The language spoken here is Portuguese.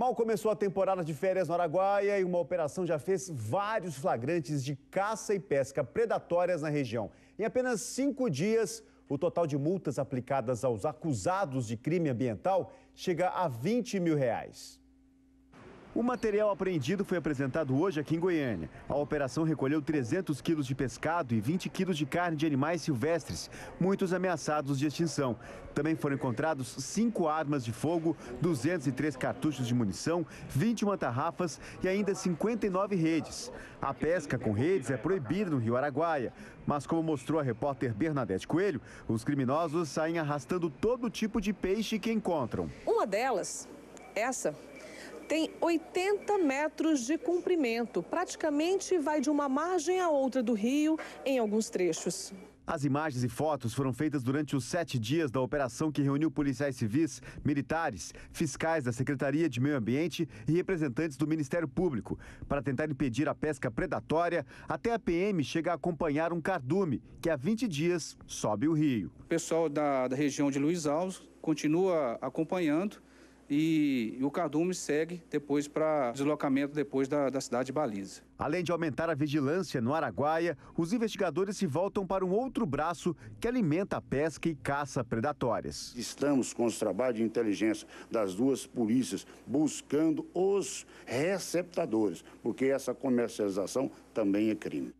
Mal começou a temporada de férias no Araguaia e uma operação já fez vários flagrantes de caça e pesca predatórias na região. Em apenas cinco dias, o total de multas aplicadas aos acusados de crime ambiental chega a 20 mil reais. O material apreendido foi apresentado hoje aqui em Goiânia. A operação recolheu 300 quilos de pescado e 20 quilos de carne de animais silvestres, muitos ameaçados de extinção. Também foram encontrados cinco armas de fogo, 203 cartuchos de munição, 21 tarrafas e ainda 59 redes. A pesca com redes é proibida no Rio Araguaia, mas como mostrou a repórter Bernadette Coelho, os criminosos saem arrastando todo tipo de peixe que encontram. Uma delas, essa tem 80 metros de comprimento, praticamente vai de uma margem à outra do rio em alguns trechos. As imagens e fotos foram feitas durante os sete dias da operação que reuniu policiais civis, militares, fiscais da Secretaria de Meio Ambiente e representantes do Ministério Público, para tentar impedir a pesca predatória até a PM chegar a acompanhar um cardume que há 20 dias sobe o rio. O pessoal da, da região de Luiz Alves continua acompanhando e, e o cardume segue depois para deslocamento depois da, da cidade de Baliza. Além de aumentar a vigilância no Araguaia, os investigadores se voltam para um outro braço que alimenta a pesca e caça predatórias. Estamos com os trabalhos de inteligência das duas polícias buscando os receptadores, porque essa comercialização também é crime.